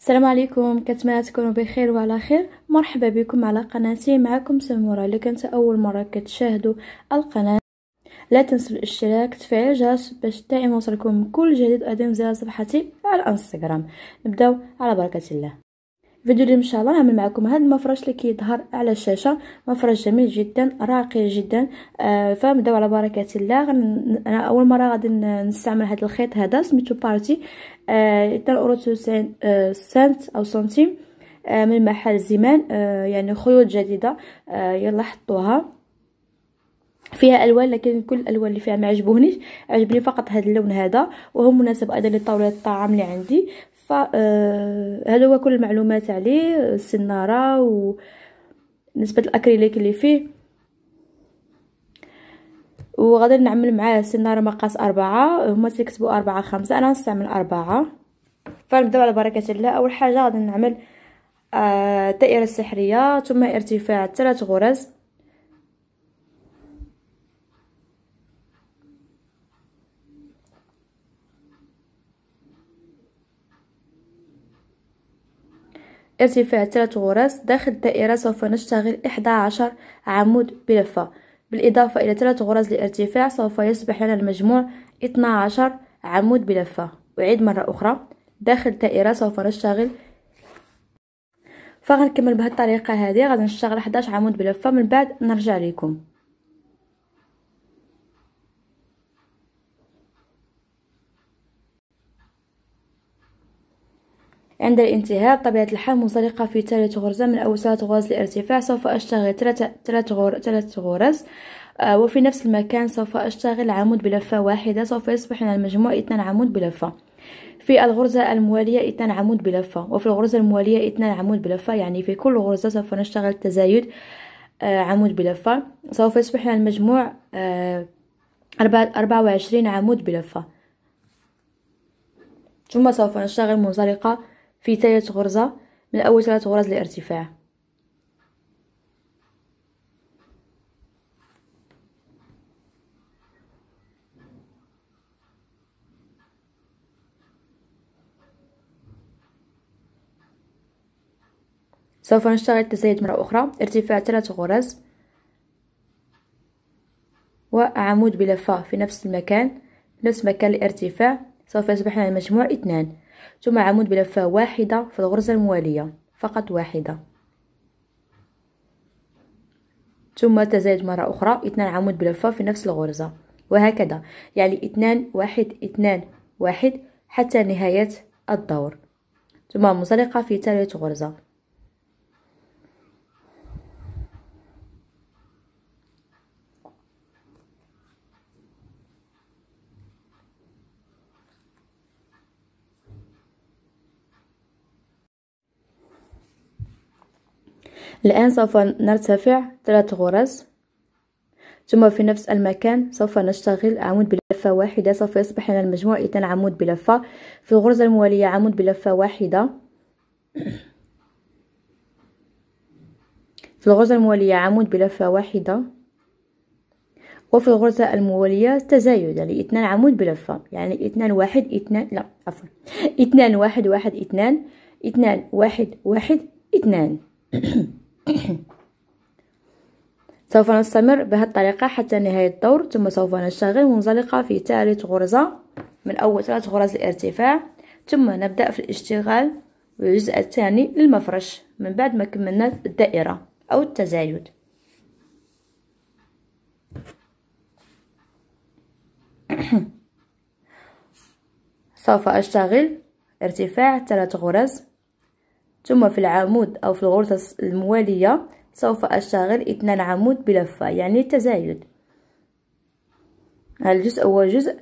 السلام عليكم كنتمنى تكونوا بخير وعلى خير مرحبا بكم على قناتي معكم سمورة اللي كانت اول مره كتشاهدوا القناه لا تنسوا الاشتراك تفعيل الجرس باش دائما يوصلكم كل جديد ادم زي صفحتي على الانستغرام نبداو على بركه الله الفيديو اليوم ان شاء الله نعمل معكم هذا المفرش اللي كيظهر على الشاشه مفرش جميل جدا راقي جدا آه، فبداو فنبداو على بركه الله انا اول مره غادي نستعمل هذا الخيط هذا سميتو بارتي آه 92 آه سنت او سنتيم آه، من محل زمان آه، يعني خيوط جديده يلا حطوها فيها الوان لكن كل الالوان اللي فيها ما عجبونيش عجبني فقط هذا اللون هذا وهو مناسب ايضا لطاوله الطعام اللي عندي فهذا آه، هو كل المعلومات عليه السناره ونسبه الاكريليك اللي فيه وغادي نعمل معاه السناره مقاس أربعة هما تيكتبو أربعة خمسة انا نستعمل أربعة فنبداو على بركه الله اول حاجه غادي نعمل الدائره آه السحريه ثم ارتفاع ثلاث غرز ارتفاع ثلاث غرز داخل الدائرة سوف نشتغل 11 عمود بلفة بالإضافة إلى ثلاث غرز لارتفاع سوف يصبح لنا المجموع 12 عمود بلفة أعيد مرة أخرى داخل الدائرة سوف نشتغل فغنكمل الطريقة هذه غادي نشتغل 11 عمود بلفة من بعد نرجع لكم عند الانتهاء بطبيعة الحال منسلقة في ثلاث غرزة من أول ثلاث غرز الارتفاع سوف أشتغل ثلاث غر... ثلاث غرز آه، وفي نفس المكان سوف أشتغل عمود بلفة واحدة سوف يصبح لنا المجموع اثنان عمود بلفة في الغرزة الموالية اثنان عمود بلفة وفي الغرزة الموالية اثنان عمود بلفة يعني في كل غرزة سوف نشتغل تزايد آه، عمود بلفة سوف يصبح لنا المجموع آه أربعة وعشرين عمود بلفة ثم سوف نشتغل منزلقة في ثلاث غرزة من أول ثلاث غرز لارتفاع سوف نشتغل التزايد مرة أخرى ارتفاع ثلاث غرز وعمود بلفة في نفس المكان نفس مكان الارتفاع سوف يصبح لنا المجموع اثنان ثم عمود بلفة واحدة في الغرزة الموالية فقط واحدة ثم تزايد مرة أخرى اثنان عمود بلفة في نفس الغرزة وهكذا يعني اثنان واحد اثنان واحد حتى نهاية الدور ثم مزلقة في ثالث غرزة الآن سوف نرتفع ثلاث غرز ثم في نفس المكان سوف نشتغل عمود بلفة واحدة سوف يصبح لنا المجموع إذن عمود بلفة في الغرزة الموالية عمود بلفة واحدة في الغرزة الموالية عمود بلفة واحدة وفي الغرزة الموالية تزايد يعني اثنان عمود بلفة يعني اثنان واحد اثنان لا عفوا اثنان واحد واحد اثنان اثنان واحد واحد اثنان سوف نستمر بهذه الطريقة حتى نهاية الدور ثم سوف نشتغل منزلقة في ثالث غرزة من أول ثلاث غرز الارتفاع ثم نبدأ في الاشتغال الجزء الثاني للمفرش من بعد ما كملنا الدائرة أو التزايد سوف أشتغل ارتفاع ثلاث غرز ثم في العمود أو في الغرزة الموالية سوف أشتغل اثنان عمود بلفة يعني التزايد هذا الجزء هو جزء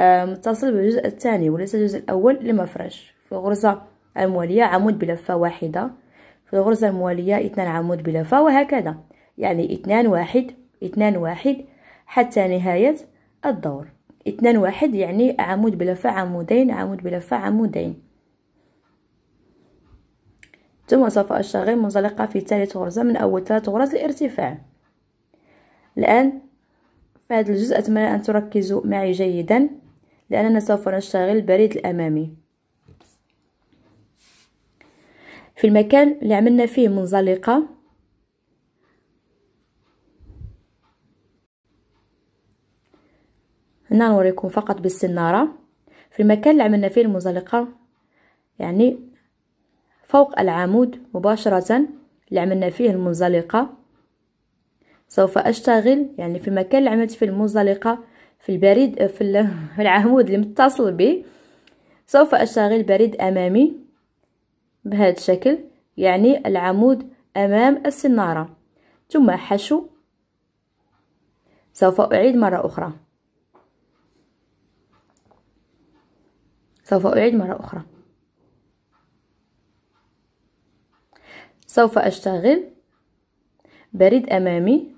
متصل بالجزء الثاني وليس الجزء الأول للمفرش في الغرزة الموالية عمود بلفة واحدة في الغرزة الموالية اثنان عمود بلفة وهكذا يعني اثنان واحد اثنان واحد حتى نهاية الدور اثنان واحد يعني عمود بلفة عمودين عمود بلفة عمودين ثم سوف أشتغل منزلقة في ثالث غرزة من أول ثلاث غرز الارتفاع الآن في هذا الجزء أتمنى أن تركزوا معي جيدا لأننا سوف نشتغل البريد الأمامي في المكان اللي عملنا فيه منزلقة هنا نوريكم فقط بالسنارة في المكان اللي عملنا فيه المنزلقة يعني فوق العمود مباشرة اللي عملنا فيه المنزلقة سوف أشتغل يعني في المكان اللي عملت فيه المنزلقة في البريد في العمود اللي متصل به سوف أشتغل بريد أمامي بهذا الشكل يعني العمود أمام السنارة ثم حشو سوف أعيد مرة أخرى سوف أعيد مرة أخرى سوف أشتغل بريد أمامي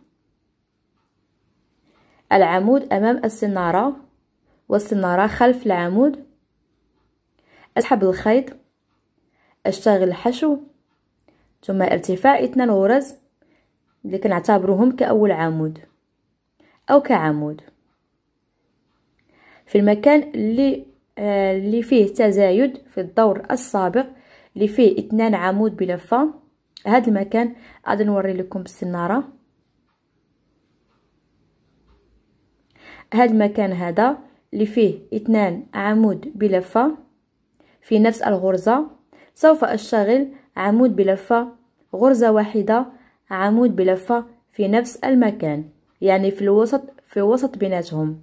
العمود أمام السنارة والسنارة خلف العمود أسحب الخيط أشتغل الحشو ثم ارتفاع اثنان غرز اللي كنعتبروهم كأول عمود أو كعمود في المكان اللي آه، اللي فيه تزايد في الدور السابق اللي فيه اثنان عمود بلفه هذا المكان غادي نوري لكم بالسناره هذا المكان هذا اللي فيه اثنان عمود بلفه في نفس الغرزه سوف اشتغل عمود بلفه غرزه واحده عمود بلفه في نفس المكان يعني في الوسط في وسط بيناتهم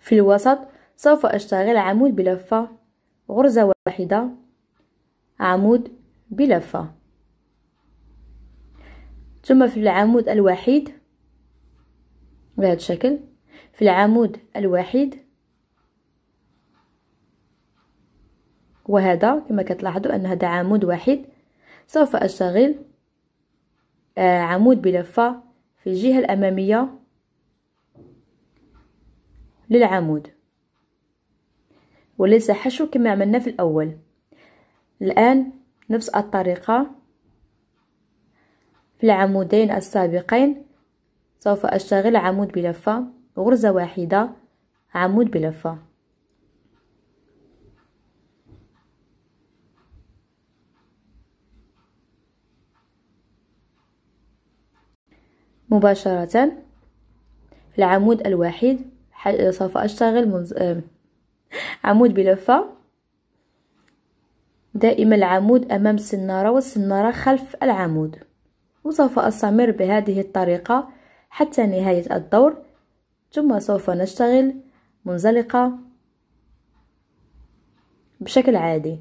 في الوسط سوف أشتغل عمود بلفة غرزة واحدة عمود بلفة ثم في العمود الوحيد بهذا الشكل في العمود الوحيد وهذا كما كتلاحظوا أن هذا عمود واحد سوف أشتغل آه، عمود بلفة في الجهة الأمامية للعمود وليس حشو كما عملنا في الأول الآن نفس الطريقة في العمودين السابقين سوف أشتغل عمود بلفة غرزة واحدة عمود بلفة مباشرة في العمود الواحد سوف أشتغل آه، عمود بلفة دائما العمود أمام السنارة والسنارة خلف العمود وسوف أستمر بهذه الطريقة حتى نهاية الدور ثم سوف نشتغل منزلقة بشكل عادي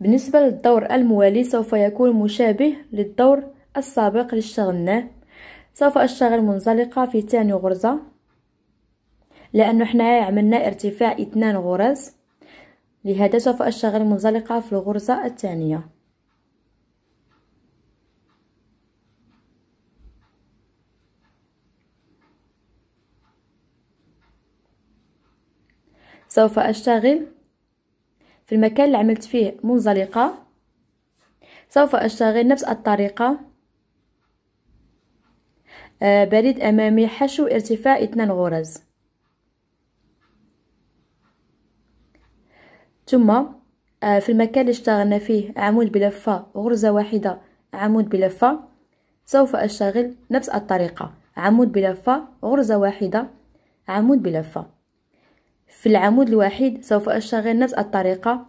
بالنسبة للدور الموالي سوف يكون مشابه للدور السابق اشتغلناه سوف أشتغل منزلقة في ثاني غرزة لأنه حنايا عملنا ارتفاع اثنان غرز لهذا سوف أشتغل منزلقة في الغرزة الثانية سوف أشتغل في المكان اللي عملت فيه منزلقة سوف أشتغل نفس الطريقة آه، بريد أمامي حشو ارتفاع اثنان غرز ثم آه، في المكان اللي اشتغلنا فيه عمود بلفة غرزة واحدة عمود بلفة سوف أشتغل نفس الطريقة عمود بلفة غرزة واحدة عمود بلفة في العمود الواحد سوف أشتغل نفس الطريقة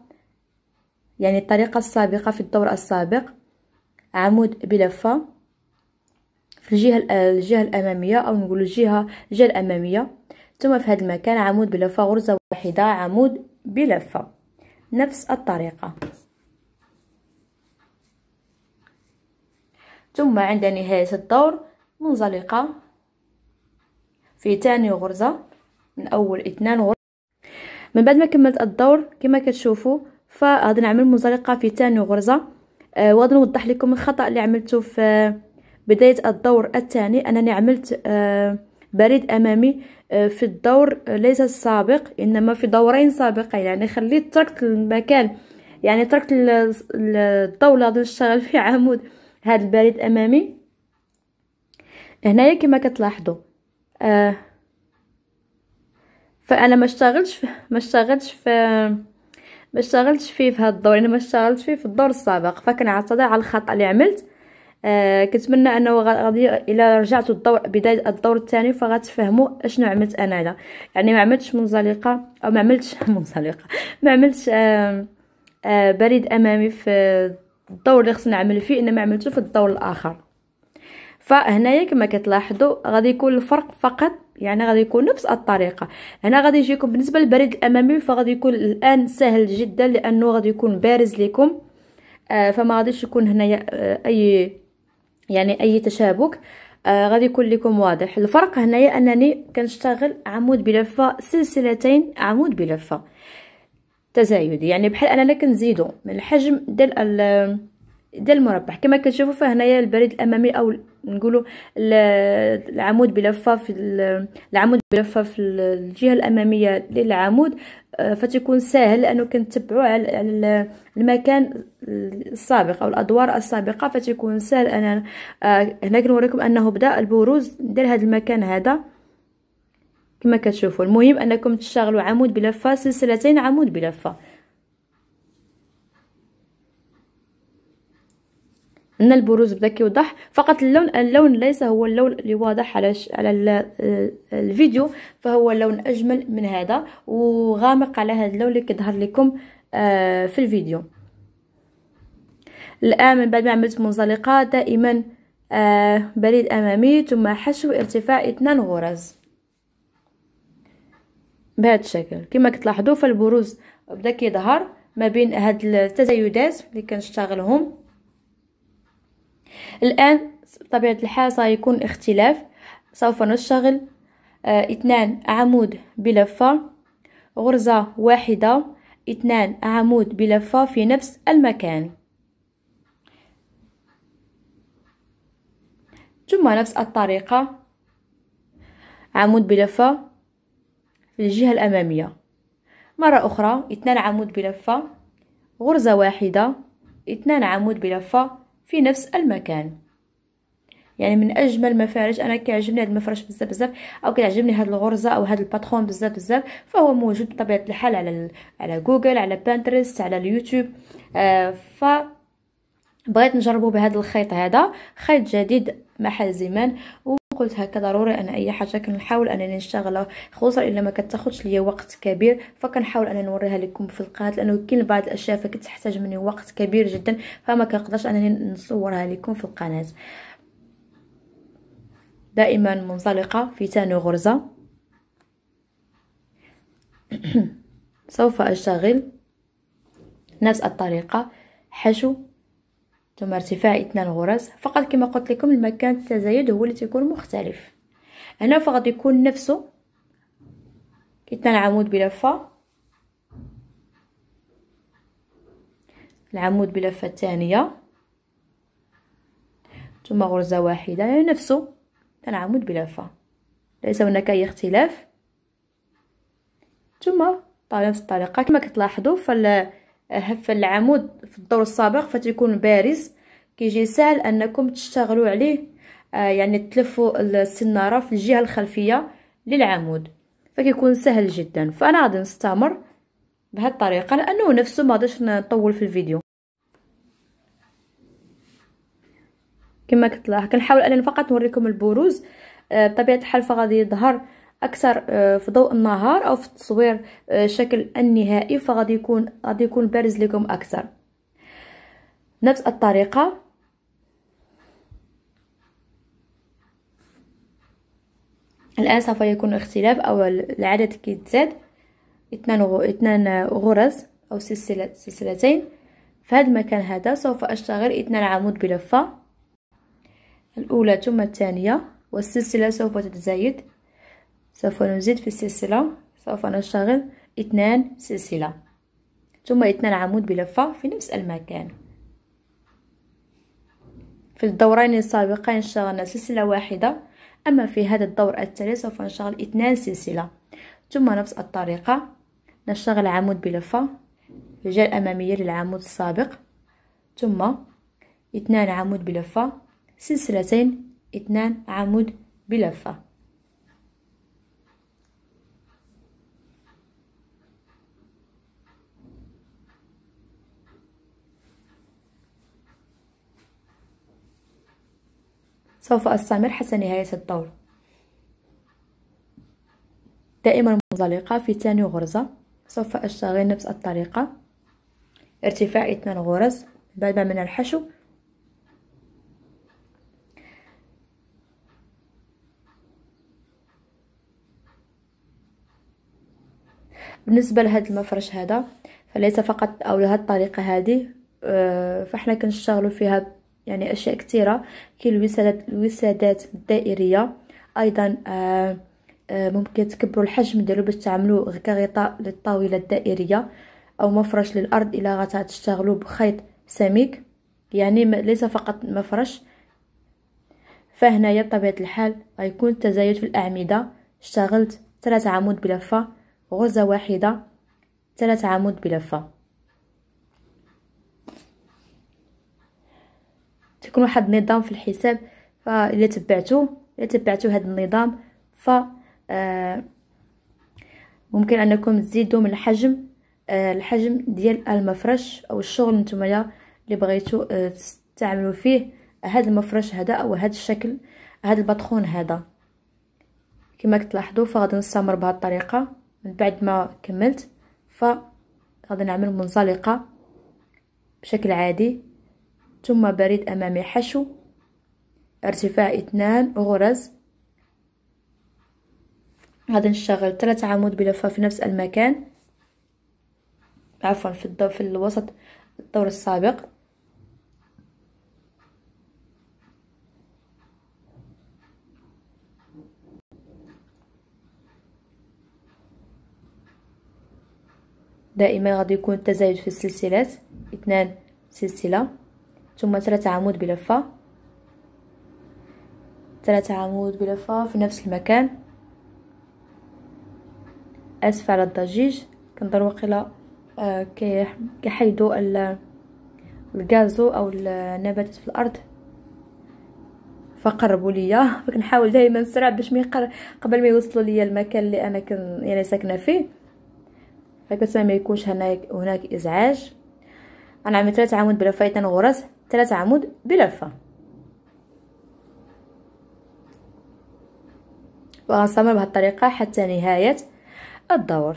يعني الطريقة السابقة في الدور السابق عمود بلفة في الجهه الجهه الاماميه او نقول الجهه الجهه الاماميه ثم في هذا المكان عمود بلفه غرزه واحده عمود بلفه نفس الطريقه ثم عند نهايه الدور منزلقه في ثاني غرزه من اول اثنان غرزة من بعد ما كملت الدور كما كتشوفوا فغادي نعمل منزلقه في ثاني غرزه آه وغادي نوضح لكم الخطا اللي عملته في بداية الدور الثاني أنني عملت آه، بريد أمامي آه، في الدور آه، ليس السابق إنما في دورين سابقين يعني خليت تركت المكان يعني تركت الضوء اللي غادي نشتغل في عمود هذا البريد أمامي هنايا كما كتلاحظوا آه فانا ما اشتغلتش ما اشتغلتش في ما اشتغلتش فيه في هذا الدور انا يعني ما اشتغلتش فيه في الدور السابق فكنعتذر على الخطا اللي عملت آه، كنتمنى انه غادي الا رجعتوا الدور بدايه الدور الثاني فغتفهموا اشنو عملت انا لا يعني ما عملتش منزلقه او ما عملتش منزلقه ما عملتش آه، بريد امامي في الدور اللي خصني نعمل فيه انما عملته في الدور الاخر فهنايا كما كتلاحظوا غادي يكون الفرق فقط يعني غادي يكون نفس الطريقه هنا غادي يجيكم بالنسبه للبريد الامامي فغادي يكون الان سهل جدا لانه غادي يكون بارز لكم آه فما غاديش يكون هنايا آه اي يعني اي تشابك آه غادي يكون لكم واضح الفرق هنايا انني كنشتغل عمود بلفه سلسلتين عمود بلفه تزايدي يعني بحال اننا كنزيدو من الحجم ديال ديال المربع كما كتشوفوا فهنايا البريد الامامي او نقولوا العمود بلفه في العمود بلفه في الجهه الاماميه للعمود آه، فتكون سهل لانه كنتبعوا على المكان السابق او الادوار السابقه فتكون سهل انا آه، هنا كنوريكم انه بدا البروز ديال هذا المكان هذا كما كتشوفوا المهم انكم تشتغلوا عمود بلفه سلسلتين عمود بلفه ان البروز بدا كيوضح فقط اللون اللون ليس هو اللون اللي واضح على على آه، الفيديو فهو لون اجمل من هذا وغامق على هذا اللون اللي كيظهر لكم آه، في الفيديو الان من بعد ما عملت منزلقه دائما آه، بريد امامي ثم حشو ارتفاع اثنان غرز بهذا الشكل كما كتلاحظوا فالبروز بدا كيظهر ما بين هاد التزايدات اللي كنشتغلهم الآن بطبيعة الحال سيكون اختلاف سوف نشتغل آه، اثنان عمود بلفة غرزة واحدة اثنان عمود بلفة في نفس المكان ثم نفس الطريقة عمود بلفة في الجهة الأمامية مرة أخرى اثنان عمود بلفة غرزة واحدة اثنان عمود بلفة في نفس المكان يعني من اجمل المفارج انا كيعجبني هذا المفرش بزاف بزاف او كيعجبني هذه الغرزه او هذا الباترون بزاف بزاف فهو موجود بطبيعه الحال على على جوجل على بانترست على اليوتيوب آه ف بغيت نجربه بهذا الخيط هذا خيط جديد محل زمان و قلت هكا ضروري انا اي حاجه كنحاول انني نشتغلها خصوصا الا ما كتاخذش ليا وقت كبير فكنحاول انني نوريها لكم في القناه لانه كاين بعض الاشياء فكتحتاج مني وقت كبير جدا فما كنقدرش انني نصورها لكم في القناه دائما منزلقه في ثاني غرزه سوف اشتغل نفس الطريقه حشو ثم ارتفاع اثنان غرز فقط كما قلت لكم المكان التزايد هو اللي تيكون مختلف هنا فقط يكون نفسه اثنان عمود بلفه العمود بلفه الثانيه ثم غرزه واحده يعني نفسه اثنان عمود بلفه ليس هناك اي اختلاف ثم بنفس الطريقه كما كتلاحظوا فال هف العمود في الدور السابق فتيكون بارز كيجي سهل انكم تشتغلوا عليه آه، يعني تلفوا السناره في الجهه الخلفيه للعمود فكيكون سهل جدا فانا غادي نستمر بهذه الطريقه لانه نفسه ما غاديش نطول في الفيديو كما كتلاحظ كنحاول انني فقط نوريكم البروز آه، بطبيعه الحال فغادي يظهر اكثر آه، في ضوء النهار او في التصوير الشكل آه، النهائي فغادي يكون غادي يكون بارز لكم اكثر نفس الطريقه الان سوف يكون اختلاف او العدد كيتزاد اثنان اثنان غرز او سلسله سلسلتين في هذا المكان هذا سوف اشتغل اثنان عمود بلفه الاولى ثم الثانيه والسلسله سوف تتزايد سوف نزيد في السلسلة سوف نشتغل اثنان سلسلة ثم اثنان عمود بلفة في نفس المكان في الدورين السابقين اشتغلنا سلسلة واحدة أما في هذا الدور التالي سوف نشتغل اثنان سلسلة ثم نفس الطريقة نشتغل عمود بلفة الجهة الأمامية للعمود السابق ثم اثنان عمود بلفة سلسلتين اثنان عمود بلفة سوف أستمر حتى نهاية الدور دائما منزلقة في ثاني غرزة سوف أشتغل نفس الطريقة ارتفاع اثنان غرز بعد من الحشو بالنسبة لهذا المفرش هذا فليس فقط أو لهذه الطريقة هذه آه، فاحنا كنشتغلوا فيها يعني اشياء كثيره كاين الوسادات الوسادات الدائريه ايضا آه،, آه ممكن تكبروا الحجم ديالو باش تعملوا كغطاء للطاوله الدائريه او مفرش للارض الى غتشتغلوا بخيط سميك يعني ليس فقط مفرش فهنايا بطبيعه الحال غيكون التزايد في الاعمده اشتغلت ثلاثة عمود بلفه غرزه واحده ثلاثة عمود بلفه كيكون واحد النظام في الحساب فإلا تبعتو إلا تبعتو هذا النظام ف آه، ممكن انكم تزيدوا من الحجم آه، الحجم ديال المفرش او الشغل نتوما اللي بغيتو آه، تستعملوا فيه هذا المفرش هذا او هذا الشكل هذا البطخون هذا كما كتلاحظوا فغادي نستمر بهذه الطريقه من بعد ما كملت فغادي نعمل منزلقه بشكل عادي ثم بريد أمامي حشو ارتفاع اثنان غرز غادي نشتغل ثلاثة عمود بلفة في نفس المكان عفوا في الدور في الوسط الدور السابق دائما غادي يكون التزايد في السلسلات اثنان سلسله ثم ثلاثة عمود بلفة ثلاثة عمود بلفة في نفس المكان أسفل على الضجيج كنظن وقيلا آه كيحيدوا الغازو او النباتات في الارض فقربوا ليا فكنحاول دائما نسرع باش ميقر قبل ما يوصلوا ليا المكان اللي انا كن يعني ساكنه فيه فكنتمنى ما يكونش هناك هناك ازعاج انا عملت ثلاثة عمود بلفه غرز ثلاث عمود بلفة وغنستمر بهذه الطريقة حتى نهاية الدور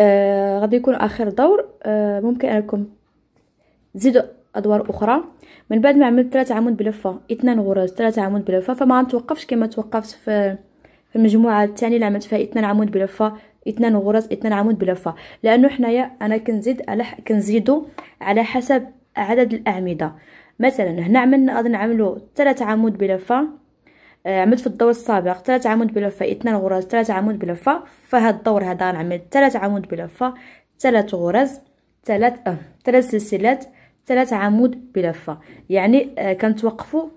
آه غادي يكون اخر دور آه ممكن انكم تزيدوا ادوار اخرى من بعد ما عملت ثلاث عمود بلفه اثنان غرز ثلاث عمود بلفه فما غنتوقفش كما توقفت في في المجموعه الثانيه اللي عملت فيها اثنان عمود بلفه اثنان غرز اثنان عمود بلفه لانه حنايا انا كنزيد على كنزيدو على حسب عدد الاعمده مثلا هنا عملنا غادي نعملو ثلاث عمود بلفه آه، عملت في الدور السابق ثلاث عمود بلفه اثنان غرز ثلاث عمود بلفه فهاد الدور هذا غنعمل ثلاث عمود بلفه ثلاث غرز ثلاث آه، ثلاث سلسلات ثلاث عمود بلفه يعني آه كنتوقفوا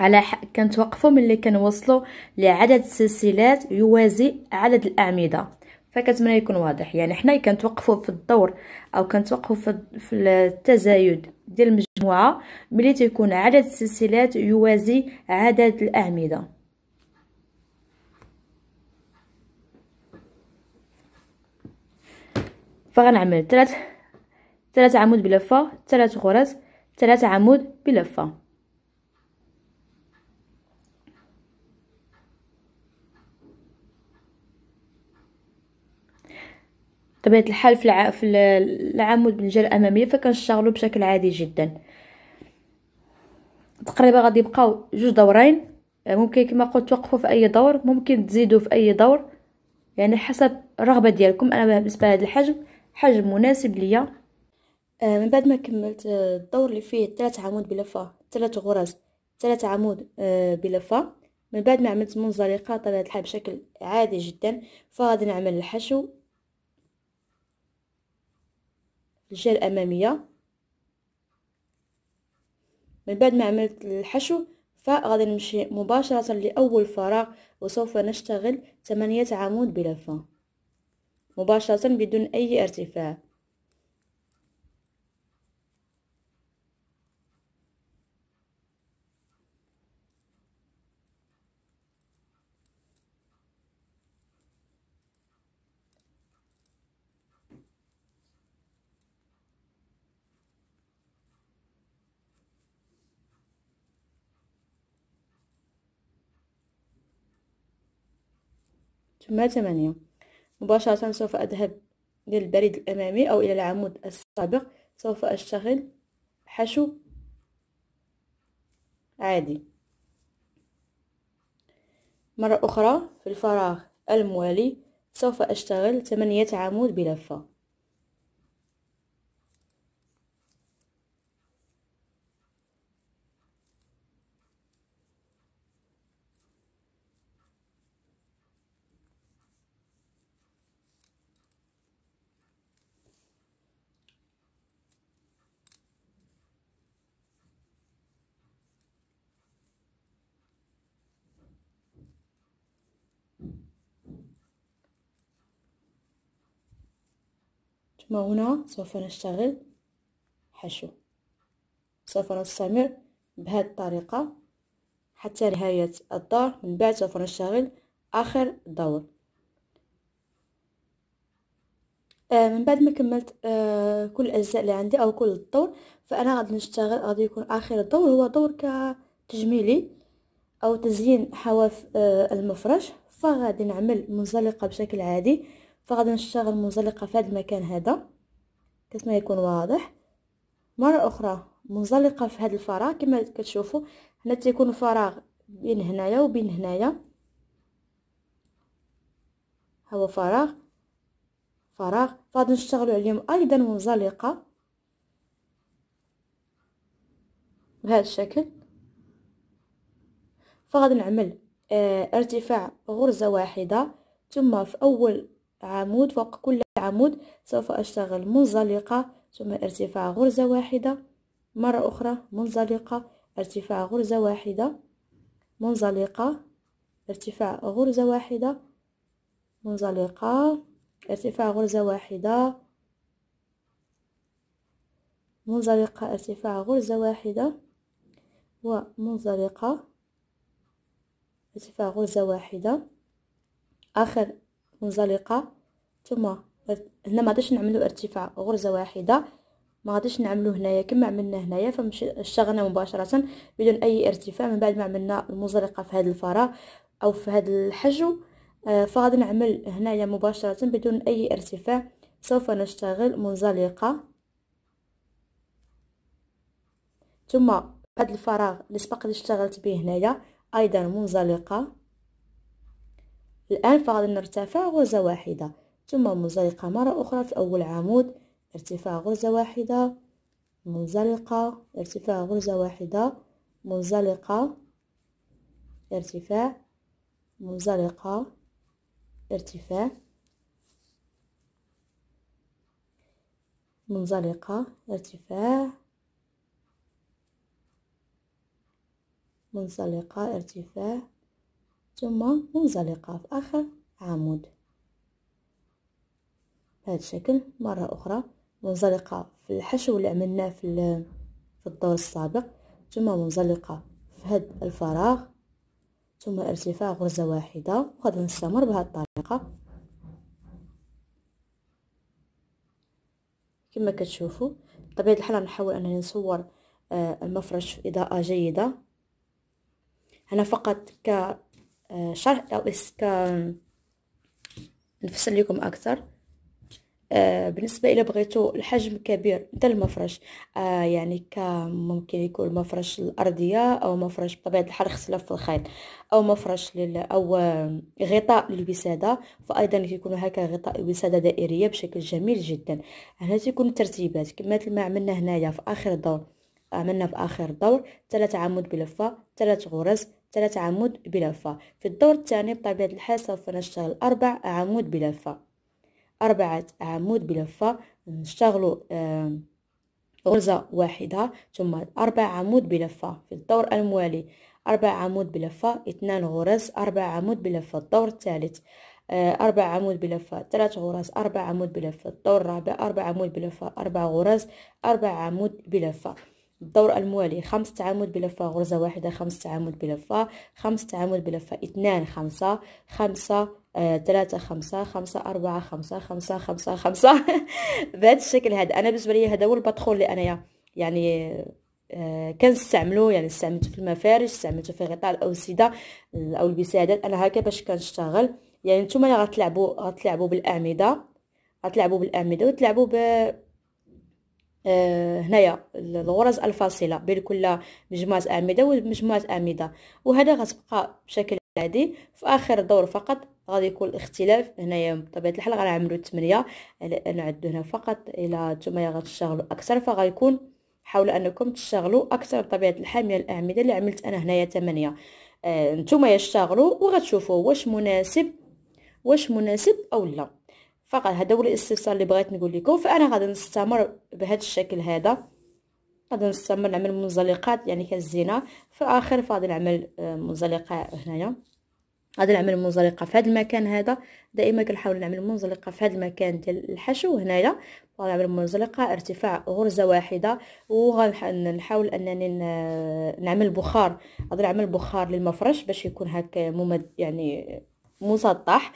على كنتوقفوا ملي كنوصلوا لعدد السلسلات يوازي عدد الاعمده فكنتمنى يكون واضح يعني حنا كنتوقفوا في الدور او كنتوقفوا في, في التزايد ديال المجموعه ملي تيكون عدد السلسلات يوازي عدد الاعمده فغنعمل ثلاث ثلاث عمود بلفه ثلاث غرز ثلاث عمود بلفه طبيعة الحال في, الع... في العمود الجهة الأمامية فكنشتغلو بشكل عادي جدا تقريبا غادي يبقاو جوج دورين آه، ممكن كما قلت توقفوا في اي دور ممكن تزيدوا في اي دور يعني حسب الرغبه ديالكم انا بالنسبه لهذا الحجم حجم مناسب ليا آه، من بعد ما كملت آه، الدور اللي فيه ثلاث عمود بلفه ثلاث غرز ثلاث عمود بلفه من بعد ما عملت منزلقه طبعا الحال بشكل عادي جدا فغادي نعمل الحشو الجهه الاماميه من بعد ما عملت الحشو فغادي نمشي مباشره لاول فراغ وسوف نشتغل ثمانية عمود بلفه مباشره بدون اي ارتفاع ثم ثمانية مباشرة سوف أذهب للبريد الأمامي أو إلى العمود السابق سوف أشتغل حشو عادي مرة أخرى في الفراغ الموالي سوف أشتغل ثمانية عمود بلفة وهنا سوف نشتغل حشو سوف نستمر بهذه الطريقة حتى نهاية الدور من بعد سوف نشتغل آخر دور آه من بعد ما كملت آه كل الأجزاء اللي عندي أو كل الدور فأنا غادي نشتغل غادي يكون آخر الدور هو دور كتجميلي أو تزيين حواف آه المفرش فغادي نعمل منزلقة بشكل عادي فغادي نشتغل منزلقه في هذا المكان هذا كما يكون واضح مره اخرى منزلقه في هذا الفراغ كما كتشوفوا هنا تيكون فراغ بين هنايا وبين هنايا هو فراغ فراغ فغادي نشتغلوا عليهم ايضا منزلقه بهذا الشكل فغادي نعمل اه ارتفاع غرزه واحده ثم في اول عمود فوق كل عمود سوف أشتغل منزلقة ثم ارتفاع غرزة واحدة مرة أخرى منزلقة ارتفاع غرزة واحدة منزلقة ارتفاع غرزة واحدة منزلقة ارتفاع غرزة واحدة منزلقة ارتفاع غرزة واحدة ومنزلقة ارتفاع غرزة واحدة آخر منزلقه ثم هنا ما غاديش نعملو ارتفاع غرزه واحده ما غاديش نعملو هنايا كما عملنا هنايا فمشغلنا مباشره بدون اي ارتفاع من بعد ما عملنا المنزلقه في هذا الفراغ او في هذا الحجو آه، فغادي نعمل هنايا مباشره بدون اي ارتفاع سوف نشتغل منزلقه ثم هذا الفراغ اللي سبق اللي اشتغلت به هنايا ايضا منزلقه الآن فقط نرتفع غرزة واحدة ثم منزلقة مرة أخرى في أول عمود ارتفاع غرزة واحدة منزلقة ارتفاع غرزة واحدة منزلقة ارتفاع منزلقة ارتفاع منزلقة ارتفاع منزلقة ارتفاع ثم منزلقة في آخر عمود بهذا الشكل مرة أخرى منزلقة في الحشو اللي عملناه في في الدور السابق ثم منزلقة في هذا الفراغ ثم ارتفاع غرزة واحدة وغادي نستمر بهذه الطريقة كما كتشوفوا بطبيعة الحال غنحاول انني نصور آه، المفرش في اضاءة جيدة هنا فقط ك شرح أو إسكا نفسر لكم أكثر آه، بالنسبة إلى بغيتو الحجم كبير تاع المفرش آه، يعني ممكن يكون مفرش الأرضية أو مفرش بطبيعة الحال خسلف في الخيط أو مفرش لل أو غطاء للوسادة فأيضا كيكون هكا غطاء وسادة دائرية بشكل جميل جدا هنا تكون الترتيبات كما ما عملنا هنايا في آخر الدور عملنا في آخر الدور ثلاثة عمود بلفة ثلاث غرز ثلاث عمود بلفة في الدور الثاني بطبيعة الحال سوف نشتغل أربع عمود بلفة أربعة عمود بلفة نشتغل غرزة واحدة ثم أربع عمود بلفة في الدور الموالي أربع عمود بلفة اثنان غرز أربع عمود بلفة الدور الثالث أربع عمود بلفة ثلاث غرز أربع عمود بلفة الدور الرابع أربع عمود بلفة أربع غرز أربع عمود بلفة الدور الموالي خمس تعامد بلفة غرزة واحدة خمس تعامد بلفة خمس تعامد بلفة اثنان خمسة خمسة آه، خمسة خمسة أربعة خمسة خمسة خمسة خمسة بهذا الشكل هذا أنا بالنسبة لي هذا هو الباترون اللي أنايا يعني آه كنستعملو يعني استعملته في المفارش استعملته في غطاء الأوسدة أو الوسادات أنا هكا باش كنشتغل يعني نتوما غتلعبو غتلعبو بالأعمدة غتلعبو بالأعمدة وتلعبو ب آه، هنايا الغرز الفاصله بين كل مجموعه اعمده ومجموعه اعمده وهذا غتبقى بشكل عادي في اخر دور فقط غادي يكون الاختلاف هنايا بطبيعه الحال غنعملو 8 نعدو هنا فقط الى نتوما غتشتغلوا اكثر فغيكون حاولوا انكم تشتغلوا اكثر بطبيعه الحال من الاعمده اللي عملت انا هنايا 8 آه، نتوما يشتغلوا وغتشوفوا واش مناسب واش مناسب او لا فقط هذا هو الاستفسار اللي بغيت نقول لكم فانا غادي نستمر بهذا الشكل هذا غادي نستمر نعمل منزلقات يعني كالزينه في الاخر فغادي نعمل آه، منزلقه هنايا غادي نعمل منزلقه في هذا المكان هذا دائما كنحاول نعمل منزلقه في هذا المكان ديال الحشو هنايا غنعمل منزلقه ارتفاع غرزه واحده وغنحاول انني نعمل بخار غادي نعمل بخار للمفرش باش يكون هكا ممد يعني مسطح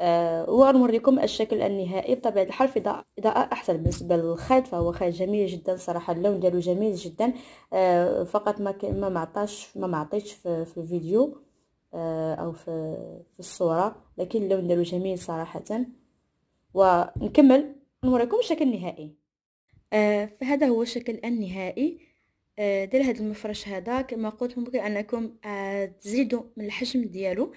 آه وغنوريكم الشكل النهائي بطبيعة الحال في إضاءة أحسن بالنسبة للخيط فهو خيط جميل جدا صراحة اللون ديالو جميل جدا آه فقط ما ما معطاش ما معطيتش في, في الفيديو آه أو في, في الصورة لكن اللون ديالو جميل صراحة ونكمل نوريكم الشكل النهائي آه، فهذا هو الشكل النهائي آه، ديال هذا المفرش هذا كما قلت ممكن انكم آه، تزيدوا من الحجم ديالو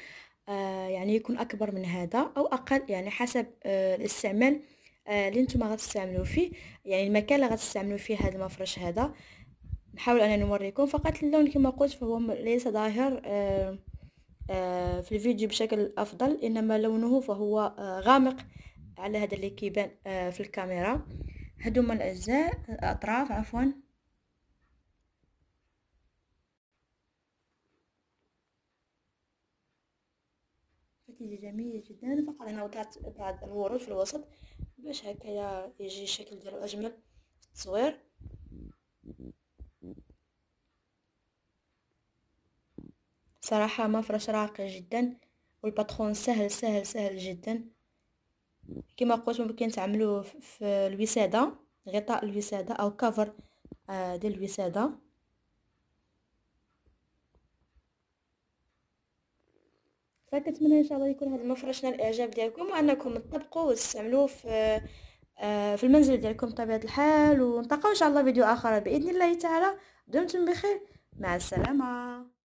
آه، يعني يكون اكبر من هذا او اقل يعني حسب آه، الاستعمال آه، اللي نتوما غتستعملوا فيه يعني المكان اللي غتستعملوا فيه هذا المفرش هذا نحاول انا نوريكم فقط اللون كما قلت فهو ليس ظاهر في الفيديو بشكل افضل انما لونه فهو غامق على هذا اللي كيبان في الكاميرا هذوما الاجزاء الاطراف عفوا كتجي جميل جدا فقط انا وضعت بعض الورود في الوسط باش هكايا يجي الشكل ديالو اجمل في التصوير صراحة مفرش راقي جدا والباترون سهل سهل سهل جدا كما قلت ممكن تعملوه في الوسادة غطاء الوسادة او كفر آه، ديال الوسادة فكنتمنى ان شاء الله يكون هذا المفرش نال الاعجاب ديالكم وانكم تطبقوه وتستعملوه في آه، في المنزل ديالكم بطبيعه الحال ونلتقاو ان شاء الله فيديو اخر باذن الله تعالى دمتم بخير مع السلامه